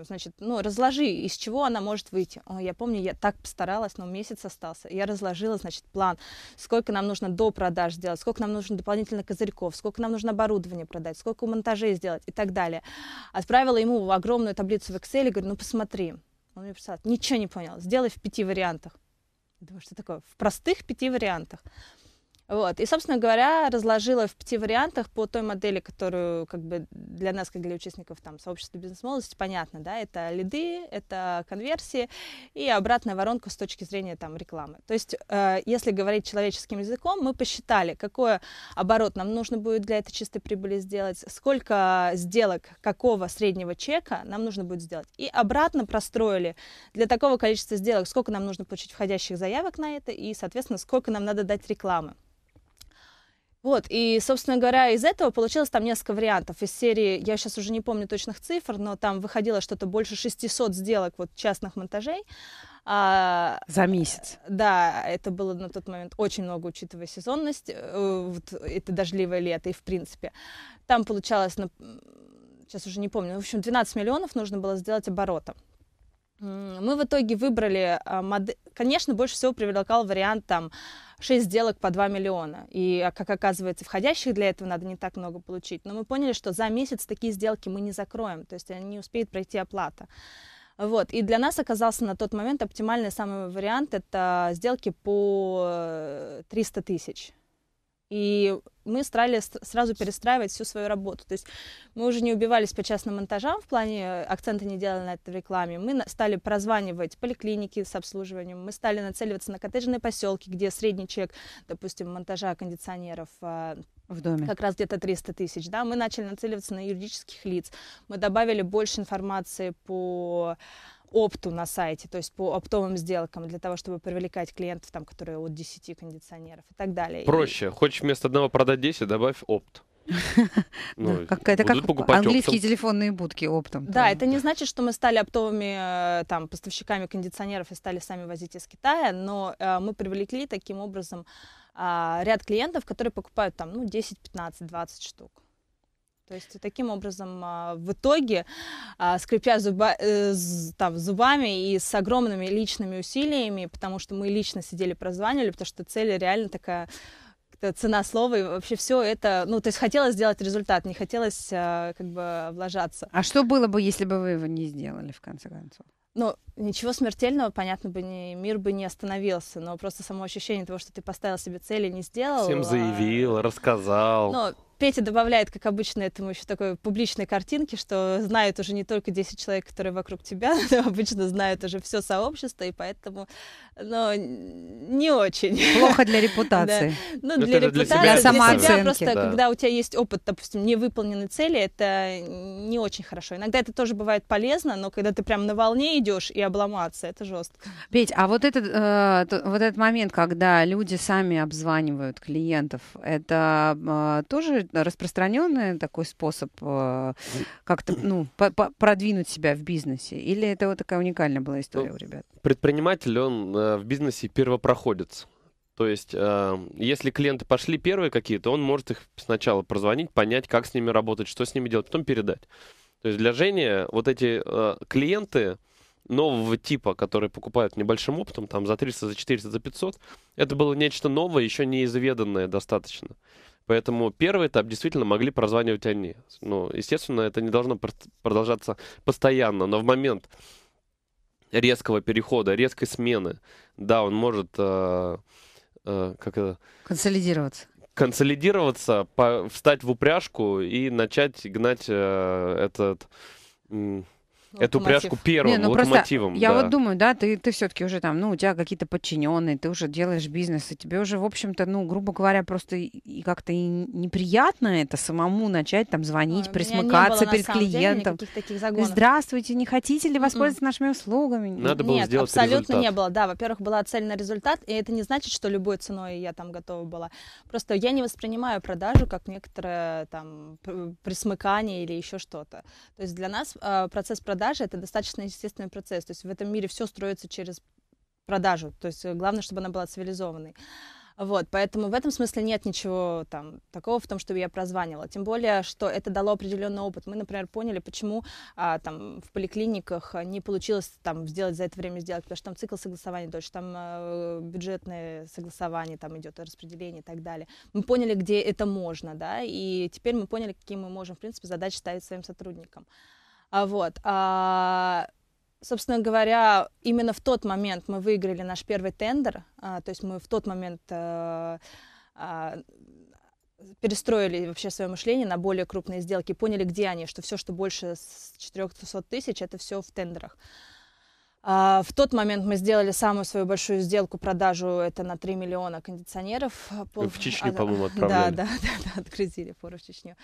значит, ну, разложи, из чего она может выйти. О, я помню, я так постаралась, но месяц остался. Я разложила, значит, план, сколько нам нужно до продаж сделать, сколько нам нужно дополнительно козырьков, сколько нам нужно оборудование продать, сколько монтажей сделать и так далее. Отправила ему огромную таблицу в Excel и говорю, ну, посмотри. Он мне писал, ничего не понял, сделай в пяти вариантах. Думаю, что такое? В простых пяти вариантах. Вот. И, собственно говоря, разложила в пяти вариантах по той модели, которую как бы для нас, как для участников там, сообщества бизнес-молодости, понятно, да, это лиды, это конверсии и обратная воронка с точки зрения там, рекламы. То есть, э, если говорить человеческим языком, мы посчитали, какой оборот нам нужно будет для этой чистой прибыли сделать, сколько сделок какого среднего чека нам нужно будет сделать. И обратно простроили для такого количества сделок, сколько нам нужно получить входящих заявок на это, и, соответственно, сколько нам надо дать рекламы. Вот, и, собственно говоря, из этого получилось там несколько вариантов. Из серии, я сейчас уже не помню точных цифр, но там выходило что-то больше 600 сделок вот частных монтажей. А, За месяц. Да, это было на тот момент очень много, учитывая сезонность, э, вот это дождливое лето и в принципе. Там получалось, сейчас уже не помню, в общем, 12 миллионов нужно было сделать оборотом мы в итоге выбрали а, модель, конечно, больше всего привлекал вариант там 6 сделок по 2 миллиона. И, а, как оказывается, входящих для этого надо не так много получить. Но мы поняли, что за месяц такие сделки мы не закроем, то есть они не успеет пройти оплата. Вот. И для нас оказался на тот момент оптимальный самый вариант – это сделки по 300 э, тысяч. И мы стали сразу перестраивать всю свою работу. То есть мы уже не убивались по частным монтажам в плане э, акцента не делали на этой рекламе. Мы стали прозванивать поликлиники с обслуживанием. Мы стали нацеливаться на коттеджные поселки, где средний чек, допустим, монтажа кондиционеров э, в доме. Как раз где-то 300 тысяч. Да? Мы начали нацеливаться на юридических лиц. Мы добавили больше информации по опту на сайте, то есть по оптовым сделкам, для того, чтобы привлекать клиентов, там, которые от 10 кондиционеров и так далее. Проще. И... Хочешь вместо одного продать 10, добавь опт. Ну, как, это как английские оптом. телефонные будки оптом. Да, там. это не значит, что мы стали оптовыми э, там, поставщиками кондиционеров и стали сами возить из Китая, но э, мы привлекли таким образом э, ряд клиентов, которые покупают там ну, 10, 15, 20 штук. То есть таким образом а, в итоге, а, скрипя зуба, э, там, зубами и с огромными личными усилиями, потому что мы лично сидели, прозванивали, потому что цель реально такая э, цена слова и вообще все это, ну, то есть хотелось сделать результат, не хотелось а, как бы облажаться. А что было бы, если бы вы его не сделали, в конце концов? ну, ничего смертельного, понятно бы, не, мир бы не остановился, но просто само ощущение того, что ты поставил себе цели, не сделал. Всем заявил, а... рассказал. Ну, Петя добавляет, как обычно, этому еще такой публичной картинки, что знают уже не только 10 человек, которые вокруг тебя, но обычно знают уже все сообщество, и поэтому, но ну, не очень. Плохо для репутации. Да. Ну, для это репутации, для, себя, для себя просто, да. когда у тебя есть опыт, допустим, невыполненной цели, это не очень хорошо. Иногда это тоже бывает полезно, но когда ты прям на волне идешь и обломаться, это жестко. Петь, а вот этот, э, вот этот момент, когда люди сами обзванивают клиентов, это э, тоже распространенный такой способ э, как-то ну, продвинуть себя в бизнесе? Или это вот такая уникальная была ну, история ну, у ребят? Предприниматель, он э, в бизнесе первопроходец. То есть, э, если клиенты пошли первые какие-то, он может их сначала прозвонить, понять, как с ними работать, что с ними делать, потом передать. То есть для Жени вот эти клиенты, нового типа, которые покупают небольшим опытом, там за 300, за 400, за 500, это было нечто новое, еще неизведанное достаточно. Поэтому первый этап действительно могли прозванивать они. Ну, естественно, это не должно продолжаться постоянно, но в момент резкого перехода, резкой смены, да, он может э, э, как это? консолидироваться консолидироваться, по, встать в упряжку и начать гнать э, этот... Э, Эту упряжку первым Не, ну локомотивом. Я да. вот думаю, да, ты, ты все-таки уже там, ну, у тебя какие-то подчиненные, ты уже делаешь бизнес, и тебе уже, в общем-то, ну, грубо говоря, просто и как-то и неприятно это самому начать там звонить, Ой, а, присмыкаться было, перед клиентом. Деле, Здравствуйте, не хотите ли м-м. воспользоваться mm. нашими услугами? Надо было Нет, сделать абсолютно результат. не было. Да, во-первых, была цель на результат, и это не значит, что любой ценой я там готова была. Просто я не воспринимаю продажу как некоторое там присмыкание или еще что-то. То есть для нас э, процесс продажи продажи это достаточно естественный процесс. То есть в этом мире все строится через продажу. То есть э, главное, чтобы она была цивилизованной. Вот, поэтому в этом смысле нет ничего там такого в том, чтобы я прозванивала. Тем более, что это дало определенный опыт. Мы, например, поняли, почему а, там в поликлиниках не получилось там сделать за это время сделать, потому что там цикл согласования дольше, там э, бюджетное согласование, там идет распределение и так далее. Мы поняли, где это можно, да, и теперь мы поняли, какие мы можем, в принципе, задачи ставить своим сотрудникам. А Вот. А, собственно говоря, именно в тот момент мы выиграли наш первый тендер, а, то есть мы в тот момент а, а, перестроили вообще свое мышление на более крупные сделки, поняли, где они, что все, что больше с 400 тысяч, это все в тендерах. А, в тот момент мы сделали самую свою большую сделку, продажу это на 3 миллиона кондиционеров. А, Пол... В Чечню, а, по-моему, отправляли. Да, да, да, отгрузили пору в Чечню.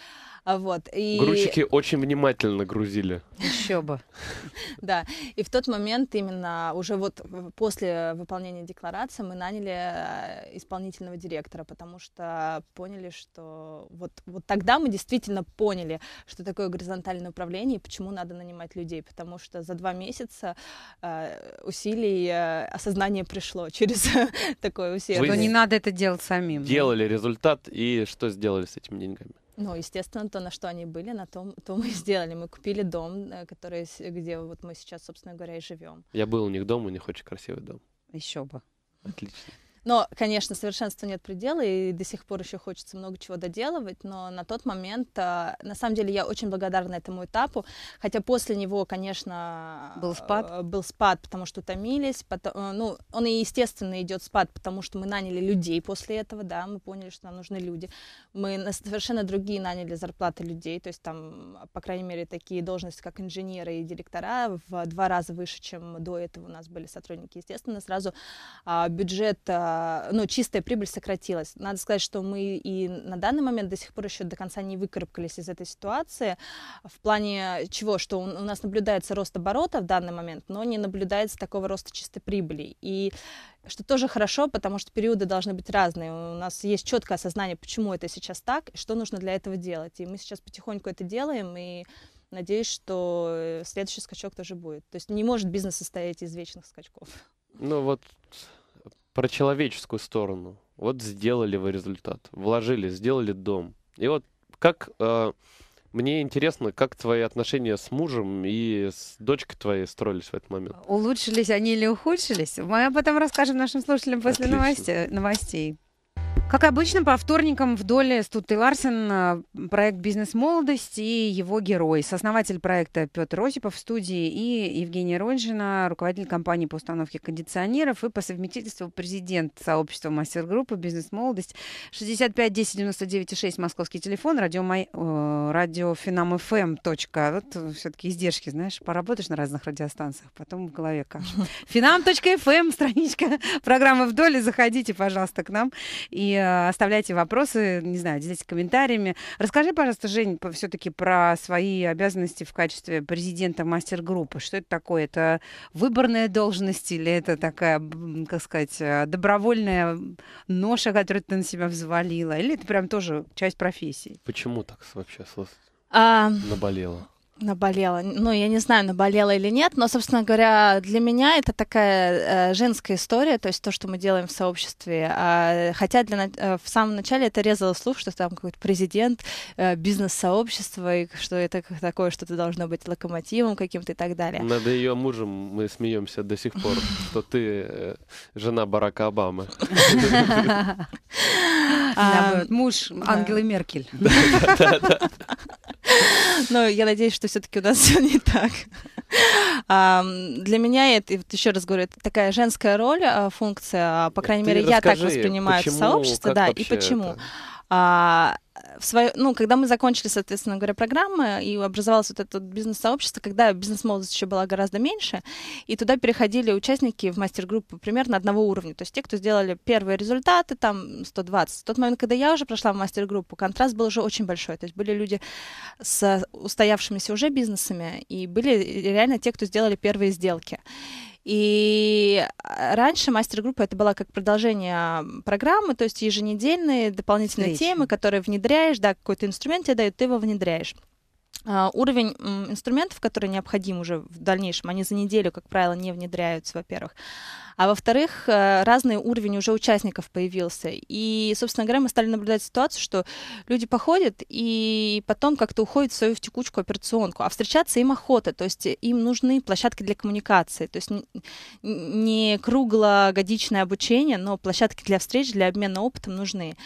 А вот, и... Грузчики очень внимательно грузили. Еще бы. Да, и в тот момент именно уже вот после выполнения декларации мы наняли э, исполнительного директора, потому что поняли, что вот, вот тогда мы действительно поняли, что такое горизонтальное управление и почему надо нанимать людей, потому что за два месяца э, Э, усилий э, осознание пришло через такое усилие. Что не надо это делать самим. Делали результат, и что сделали с этими деньгами? Ну, естественно, то, на что они были, на том, то мы и сделали. Мы купили дом, э, который, где вот мы сейчас, собственно говоря, и живем. Я был у них дома, у них очень красивый дом. Еще бы. Отлично. Но, конечно, совершенства нет предела, и до сих пор еще хочется много чего доделывать, но на тот момент, а, на самом деле, я очень благодарна этому этапу, хотя после него, конечно, был спад, э, был спад потому что утомились, потом, э, ну, он и естественно идет спад, потому что мы наняли людей после этого, да, мы поняли, что нам нужны люди, мы на совершенно другие наняли зарплаты людей, то есть там, по крайней мере, такие должности, как инженеры и директора, в два раза выше, чем до этого у нас были сотрудники, естественно, сразу а, бюджет а, а, ну, чистая прибыль сократилась. Надо сказать, что мы и на данный момент до сих пор еще до конца не выкарабкались из этой ситуации в плане чего, что у нас наблюдается рост оборота в данный момент, но не наблюдается такого роста чистой прибыли. И что тоже хорошо, потому что периоды должны быть разные. У нас есть четкое осознание, почему это сейчас так, и что нужно для этого делать. И мы сейчас потихоньку это делаем, и надеюсь, что э, следующий скачок тоже будет. То есть не может бизнес состоять из вечных скачков. Ну вот про человеческую сторону. Вот сделали вы результат, вложили, сделали дом. И вот как э, мне интересно, как твои отношения с мужем и с дочкой твоей строились в этот момент? Улучшились они или ухудшились? Мы об этом расскажем нашим слушателям после Отлично. новостей. новостей. Как обычно, по вторникам вдоль Стутты Ларсен э, проект «Бизнес молодость» и его герой. Сооснователь проекта Петр Осипов в студии и Евгений Ронжина, руководитель компании по установке кондиционеров и по совместительству президент сообщества мастер-группы «Бизнес молодость» 65 10 99 6 московский телефон, радио, май, э, радио фм. Эм». Вот э, все-таки издержки, знаешь, поработаешь на разных радиостанциях, потом в голове каша. Финам.фм, эм», страничка программы «Вдоль». Заходите, пожалуйста, к нам и Э, оставляйте вопросы, не знаю, делитесь комментариями. Расскажи, пожалуйста, Жень, все-таки про свои обязанности в качестве президента мастер-группы. Что это такое? Это выборная должность или это такая, как сказать, э, добровольная ноша, которую ты на себя взвалила? Или это прям тоже часть профессии? Почему так вообще а... наболело? наболела. Ну, я не знаю, наболела или нет, но, собственно говоря, для меня это такая э, женская история, то есть то, что мы делаем в сообществе. А, хотя для, э, в самом начале это резало слух, что там какой-то президент э, бизнес-сообщества, и что это как такое, что ты должно быть локомотивом каким-то и так далее. Над ее мужем мы смеемся до сих пор, что ты э, жена Барака Обамы. А, муж Ангелы Меркель. Но я надеюсь, что все-таки у нас все не так. Для меня это, вот еще раз говорю, это такая женская роль, а, функция, а, по э, крайней мере, я так воспринимаю это сообщество, да, и почему. А, в свое, ну, когда мы закончили, соответственно говоря, программы, и образовалось вот это бизнес-сообщество, когда бизнес-молодость еще была гораздо меньше, и туда переходили участники в мастер группу примерно одного уровня, то есть те, кто сделали первые результаты, там 120. В тот момент, когда я уже прошла в мастер-группу, контраст был уже очень большой, то есть были люди с устоявшимися уже бизнесами, и были реально те, кто сделали первые сделки. И а, раньше мастер-группа это была как продолжение программы, то есть еженедельные дополнительные Встречи. темы, которые внедряешь, да, какой-то инструмент тебе дают, ты его внедряешь. А, уровень инструментов, которые необходим уже в дальнейшем, они за неделю, как правило, не внедряются, во-первых. А во-вторых, э, разный уровень уже участников появился. И, собственно говоря, мы стали наблюдать ситуацию, что люди походят и потом как-то уходят в свою текучку операционку. А встречаться им охота, то есть им нужны площадки для коммуникации. То есть не круглогодичное обучение, но площадки для встреч, для обмена опытом нужны.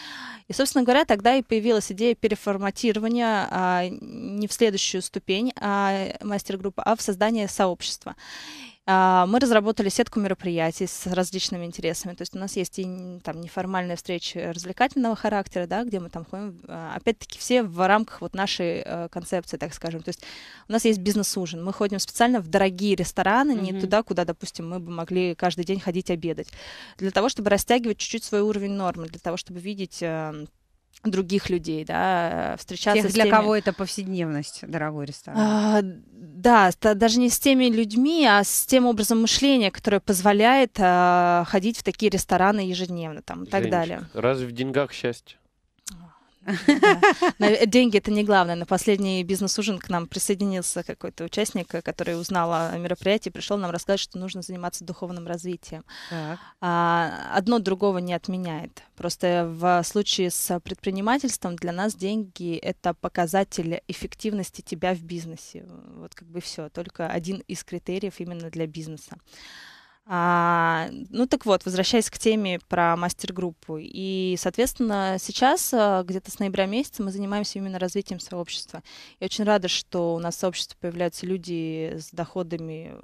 И, собственно говоря, тогда и появилась идея переформатирования а, не вслед следующую ступень а, мастер-группы А в создание сообщества. А, мы разработали сетку мероприятий с различными интересами. То есть у нас есть и там неформальные встречи развлекательного характера, да, где мы там ходим, а, опять-таки, все в рамках вот нашей э, концепции, так скажем. То есть у нас есть бизнес-ужин. Мы ходим специально в дорогие рестораны, mm-hmm. не туда, куда, допустим, мы бы могли каждый день ходить обедать. Для того, чтобы растягивать чуть-чуть свой уровень нормы, для того, чтобы видеть эм, других людей, да, встречаться Тех, с теми... для кого это повседневность, дорогой ресторан. А, да, даже не с теми людьми, а с тем образом мышления, которое позволяет а, ходить в такие рестораны ежедневно там, и так далее. Разве в деньгах счастье? Э, деньги это не главное. На последний бизнес-ужин к нам присоединился какой-то участник, э, который узнал о мероприятии, пришел нам рассказать, что нужно заниматься духовным развитием. А, одно другого не отменяет. Просто в случае с предпринимательством для нас деньги это показатель эффективности тебя в бизнесе. Вот как бы все. Только один из критериев именно для бизнеса. А, ну так вот, возвращаясь к теме про мастер-группу. И, соответственно, сейчас, а, где-то с ноября месяца, мы занимаемся именно развитием сообщества. Я очень рада, что у нас в сообществе появляются люди с доходами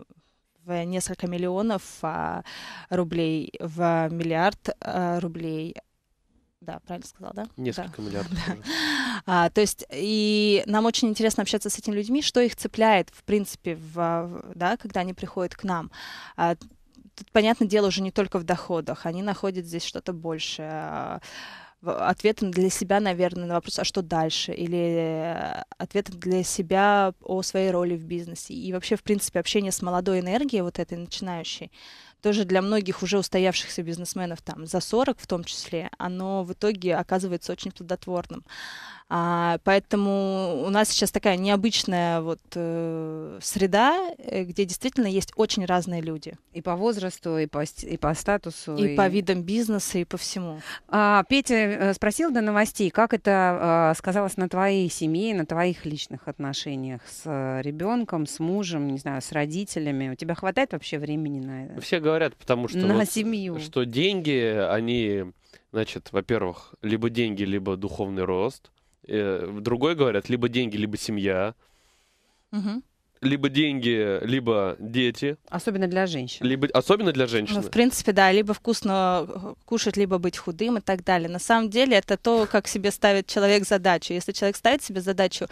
в несколько миллионов а, рублей, в миллиард а, рублей. Да, правильно сказал, да? Несколько да. миллиардов. А, то есть, и нам очень интересно общаться с этими людьми, что их цепляет, в принципе, в, да, когда они приходят к нам. А, тут, понятное дело, уже не только в доходах. Они находят здесь что-то большее. Э, ответом для себя, наверное, на вопрос, а что дальше? Или э, ответом для себя о своей роли в бизнесе. И вообще, в принципе, общение с молодой энергией, вот этой начинающей, тоже для многих уже устоявшихся бизнесменов, там, за 40 в том числе, оно в итоге оказывается очень плодотворным. А, поэтому у нас сейчас такая необычная вот э, среда, э, где действительно есть очень разные люди. И по возрасту, и по, и по статусу. И, и по видам бизнеса, и по всему. А, Петя э, спросил до новостей, как это э, сказалось на твоей семье, на твоих личных отношениях с э, ребенком, с мужем, не знаю, с родителями. У тебя хватает вообще времени на это? Ну, все говорят, потому что... На вот, семью. Что деньги, они, значит, во-первых, либо деньги, либо духовный рост – Э, другой говорят, либо деньги, либо семья. Угу либо деньги, либо дети. Особенно для женщин. Либо, особенно для женщин. Ну, в принципе, да, либо вкусно э, кушать, либо быть худым и так далее. На самом деле это то, как себе ставит человек задачу. Если человек ставит себе задачу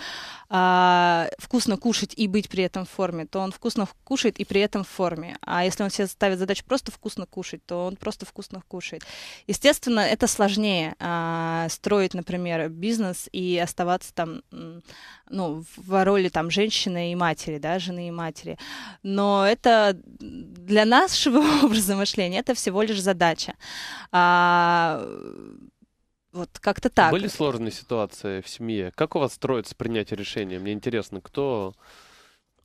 а, вкусно кушать и быть при этом в форме, то он вкусно кушает и при этом в форме. А если он себе ставит задачу просто вкусно кушать, то он просто вкусно кушает. Естественно, это сложнее а, строить, например, бизнес и оставаться там ну, в роли там, женщины и матери матери, да, жены и матери. Но это для нашего образа мышления это всего лишь задача. А, вот как-то так. Были сложные ситуации в семье? Как у вас строится принятие решения? Мне интересно, кто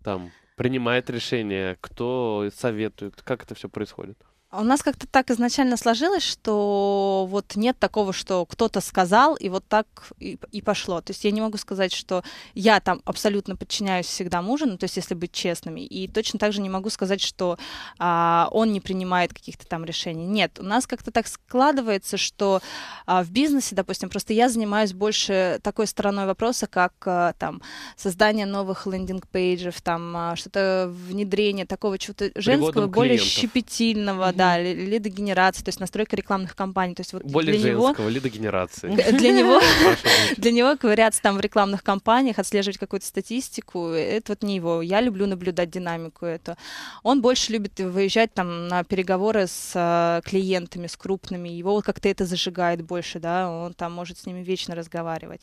там принимает решение, кто советует, как это все происходит? А у нас как-то так изначально сложилось, что вот нет такого, что кто-то сказал, и вот так и, и пошло. То есть я не могу сказать, что я там абсолютно подчиняюсь всегда мужу, ну, то есть если быть честными. И точно так же не могу сказать, что а, он не принимает каких-то там решений. Нет, у нас как-то так складывается, что а, в бизнесе, допустим, просто я занимаюсь больше такой стороной вопроса, как а, там создание новых лендинг-пейджев, там а, что-то внедрение такого чего-то женского, более щепетильного, да, лидогенерация, то есть настройка рекламных кампаний. То есть вот Более для женского, него, лидогенерации. Для него, для него ковыряться там в рекламных кампаниях, отслеживать какую-то статистику, это вот не его. Я люблю наблюдать динамику эту. Он больше любит выезжать там на переговоры с э, клиентами, с крупными. Его вот как-то это зажигает больше, да, он там может с ними вечно разговаривать.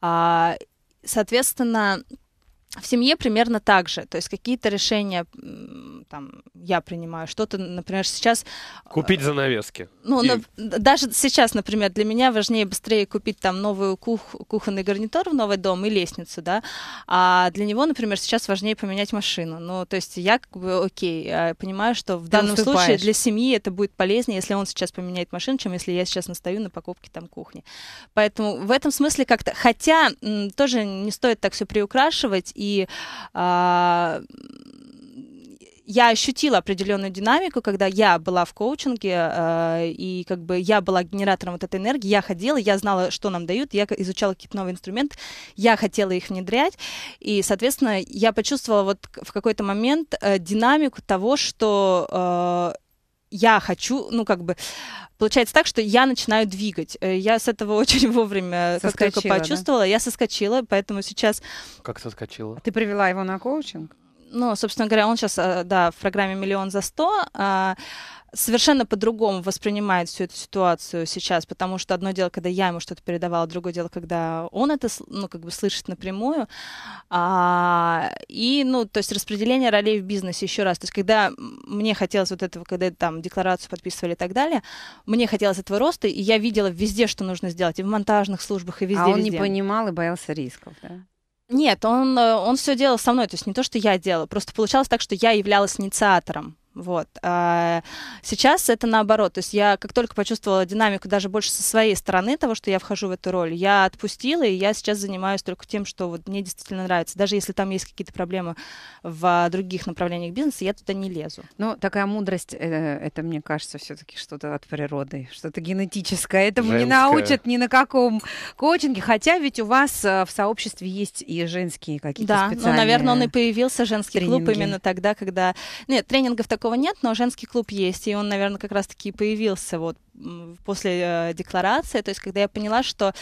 А, соответственно, в семье примерно так же. То есть какие-то решения там, я принимаю, что-то, например, сейчас... Э, купить занавески. Ну, и... на, даже сейчас, например, для меня важнее быстрее купить там новый кух, кухонный гарнитур в новый дом и лестницу, да, а для него, например, сейчас важнее поменять машину. Ну, то есть я как бы окей, понимаю, что в Ты данном уступаешь. случае для семьи это будет полезнее, если он сейчас поменяет машину, чем если я сейчас настаю на покупке там кухни. Поэтому в этом смысле как-то... Хотя тоже не стоит так все приукрашивать и и а, я ощутила определенную динамику, когда я была в коучинге, э, и как бы я была генератором вот этой энергии, я ходила, я знала, что нам дают, я изучала какие-то новые инструменты, я хотела их внедрять, и, соответственно, я почувствовала вот в какой-то момент э, динамику того, что э, я хочу, ну, как бы, получается так, что я начинаю двигать. Э, я с этого очень вовремя, соскочила, как только почувствовала, да? я соскочила, поэтому сейчас... Как соскочила? Ты привела его на коучинг? Ну, собственно говоря, он сейчас, э, да, в программе «Миллион за сто», а, совершенно по-другому воспринимает всю эту ситуацию сейчас, потому что одно дело, когда я ему что-то передавала, другое дело, когда он это, ну, как бы слышит напрямую. А, и, ну, то есть распределение ролей в бизнесе еще раз. То есть когда мне хотелось вот этого, когда там декларацию подписывали и так далее, мне хотелось этого роста, и я видела везде, что нужно сделать, и в монтажных службах, и везде. А он везде. не понимал и боялся рисков, да? Нет, он, э, он все делал со мной, то есть не то, что я делала, просто получалось так, что я являлась инициатором вот. А сейчас это наоборот. То есть я как только почувствовала динамику даже больше со своей стороны того, что я вхожу в эту роль, я отпустила, и я сейчас занимаюсь только тем, что вот мне действительно нравится. Даже если там есть какие-то проблемы в других направлениях бизнеса, я туда не лезу. Ну, такая мудрость, э, это, мне кажется, все таки что-то от природы, что-то генетическое. Этому Женское. не научат ни на каком коучинге. Хотя ведь у вас э, в сообществе есть и женские какие-то специальные. Да, ну, наверное, он и появился, женский тренинги. клуб, именно тогда, когда... Нет, тренингов так такого нет, но женский клуб есть, и он, наверное, как раз-таки появился вот после э, декларации, то есть когда я поняла, что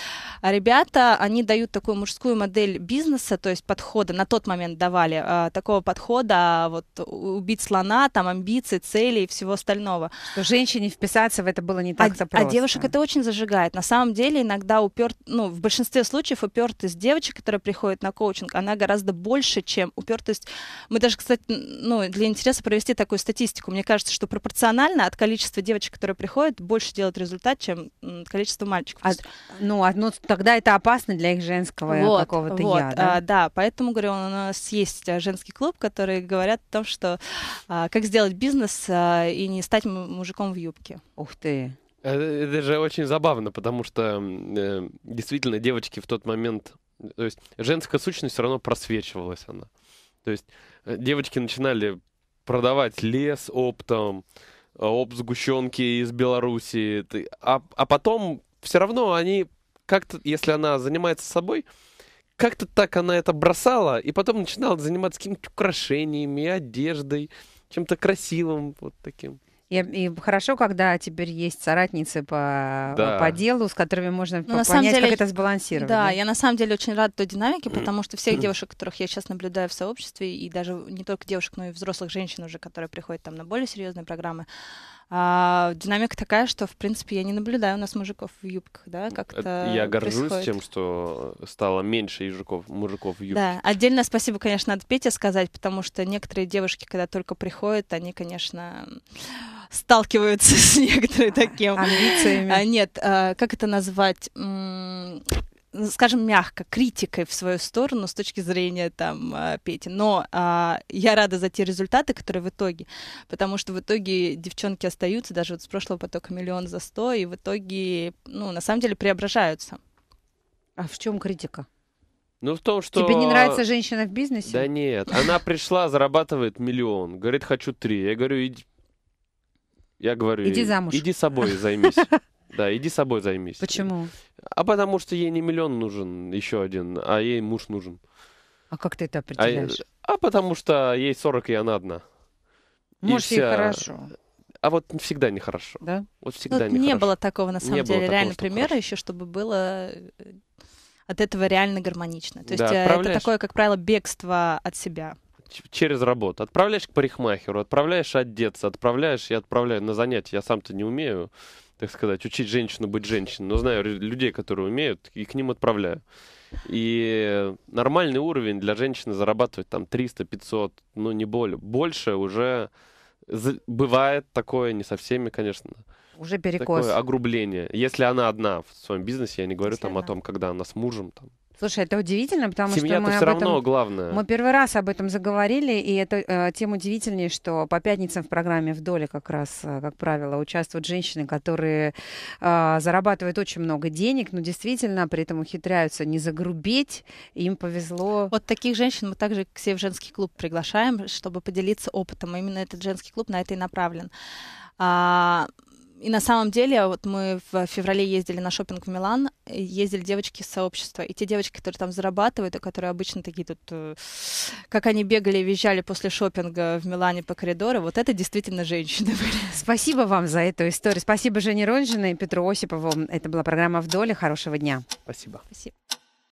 ребята, они дают такую мужскую модель бизнеса, то есть подхода, на тот момент давали э, такого подхода, а вот убить слона, там амбиции, цели и всего остального. Что женщине вписаться в это было не а так-то а, просто. А девушек это очень зажигает. На самом деле иногда уперт, ну, в большинстве случаев упертость девочек, которые приходят на коучинг, она гораздо больше, чем упертость. Мы даже, кстати, ну, для интереса провести такую статистику. Мне кажется, что пропорционально от количества девочек, которые приходят, больше больше делает результат, чем количество мальчиков. А, ну, а, ну, тогда это опасно для их женского вот, какого-то вот, я, да? А, да, поэтому, говорю, у нас есть а, женский клуб, который говорят о том, что а, как сделать бизнес а, и не стать мужиком в юбке. Ух ты! Э, это же очень забавно, потому что э, действительно девочки в тот момент, то есть женская сущность все равно просвечивалась она. То есть э, девочки начинали продавать лес оптом, об сгущенке из Белоруссии. А, а потом все равно они как-то, если она занимается собой, как-то так она это бросала, и потом начинала заниматься какими-то украшениями, одеждой, чем-то красивым вот таким. И, и хорошо, когда теперь есть соратницы по, да. по делу, с которыми можно ну, по- на понять, деле, как это сбалансировать. Да, да, я на самом деле очень рада той динамике, потому что всех девушек, которых я сейчас наблюдаю в сообществе, и даже не только девушек, но и взрослых женщин уже, которые приходят там на более серьезные программы, а, динамика такая, что, в принципе, я не наблюдаю у нас мужиков в юбках, да, э, как-то Я горжусь происходит. тем, что стало меньше ежиков, мужиков в юбках. Да, отдельное спасибо, конечно, надо Пете сказать, потому что некоторые девушки, когда только приходят, они, конечно сталкиваются с некоторыми таким... Амбициями. А, нет, а, как это назвать? скажем мягко, критикой в свою сторону с точки зрения там а, Пети. Но а, я рада за те результаты, которые в итоге, потому что в итоге девчонки остаются, даже вот с прошлого потока миллион за сто, и в итоге, ну, на самом деле преображаются. А в чем критика? Ну, в том, что... Тебе не нравится женщина в бизнесе? Да нет, она пришла, зарабатывает миллион, говорит, хочу три. Я говорю, иди я говорю, иди замуж. Иди собой займись. Да, иди собой займись. Почему? А потому что ей не миллион нужен еще один, а ей муж нужен. А как ты это а определяешь? А, а потому что ей 40, и она одна. Муж вся... ей хорошо. А вот всегда нехорошо. Да? Вот всегда ну, нехорошо. Не было такого, на самом не деле, реального примера хорошо. еще, чтобы было э, от этого реально гармонично. То есть да, э, это такое, как правило, бегство от себя через работу. Отправляешь к парикмахеру, отправляешь одеться, отправляешь, я отправляю на занятия, я сам-то не умею, так сказать, учить женщину быть женщиной, но знаю людей, которые умеют, и к ним отправляю. И нормальный уровень для женщины зарабатывать там 300-500, ну не более, больше уже бывает такое, не со всеми, конечно. Уже перекос. Такое огрубление. Если она одна в своем бизнесе, я не говорю Если там она... о том, когда она с мужем там Слушай, это удивительно, потому Семья что мы все об этом... равно главное. Мы первый раз об этом заговорили, и это э, тем удивительнее, что по пятницам в программе «Вдоль» как раз, э, как правило, участвуют женщины, которые э, зарабатывают очень много денег, но действительно при этом ухитряются не загрубить, им повезло. Вот таких женщин мы также к себе в женский клуб приглашаем, чтобы поделиться опытом. Именно этот женский клуб на это и направлен. А, и на самом деле, вот мы в феврале ездили на шопинг в Милан, ездили девочки из сообщества, и те девочки, которые там зарабатывают, и которые обычно такие тут, э, как они бегали и визжали после шопинга в Милане по коридору, вот это действительно женщины были. Спасибо вам за эту историю. Спасибо Жене Ронжиной и Петру Осипову. Это была программа «Вдоль». Хорошего дня. Спасибо. Спасибо.